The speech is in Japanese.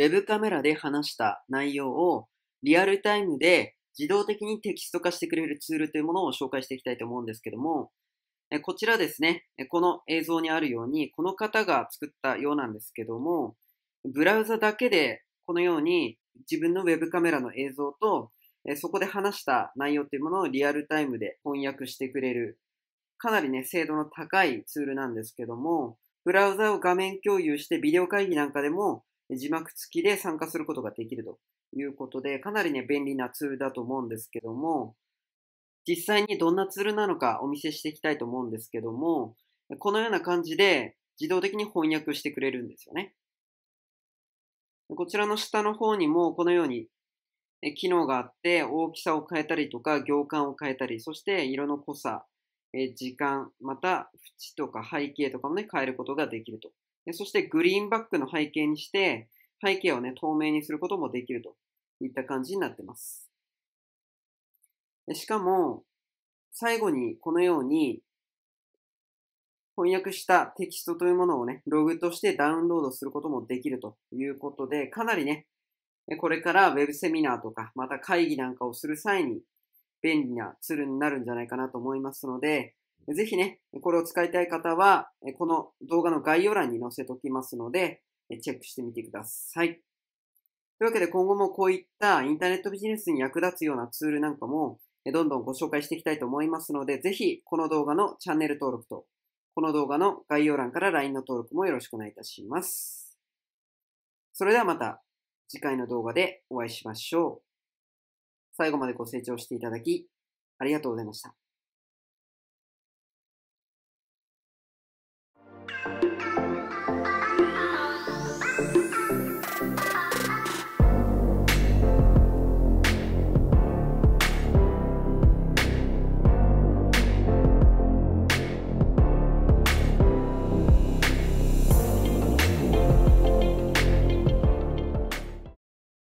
ウェブカメラで話した内容をリアルタイムで自動的にテキスト化してくれるツールというものを紹介していきたいと思うんですけども、こちらですね、この映像にあるように、この方が作ったようなんですけども、ブラウザだけでこのように自分のウェブカメラの映像と、そこで話した内容というものをリアルタイムで翻訳してくれる、かなりね、精度の高いツールなんですけども、ブラウザを画面共有してビデオ会議なんかでも字幕付きで参加することができるということで、かなりね、便利なツールだと思うんですけども、実際にどんなツールなのかお見せしていきたいと思うんですけども、このような感じで自動的に翻訳してくれるんですよね。こちらの下の方にもこのように機能があって大きさを変えたりとか行間を変えたり、そして色の濃さ、時間、また縁とか背景とかもね、変えることができるとそしてグリーンバックの背景にして、背景をね、透明にすることもできるといった感じになってます。しかも、最後にこのように、翻訳したテキストというものをね、ログとしてダウンロードすることもできるということで、かなりね、これからウェブセミナーとか、また会議なんかをする際に便利なツールになるんじゃないかなと思いますので、ぜひね、これを使いたい方は、この動画の概要欄に載せておきますので、チェックしてみてください。というわけで今後もこういったインターネットビジネスに役立つようなツールなんかもどんどんご紹介していきたいと思いますので、ぜひこの動画のチャンネル登録と、この動画の概要欄から LINE の登録もよろしくお願いいたします。それではまた次回の動画でお会いしましょう。最後までご清聴していただき、ありがとうございました。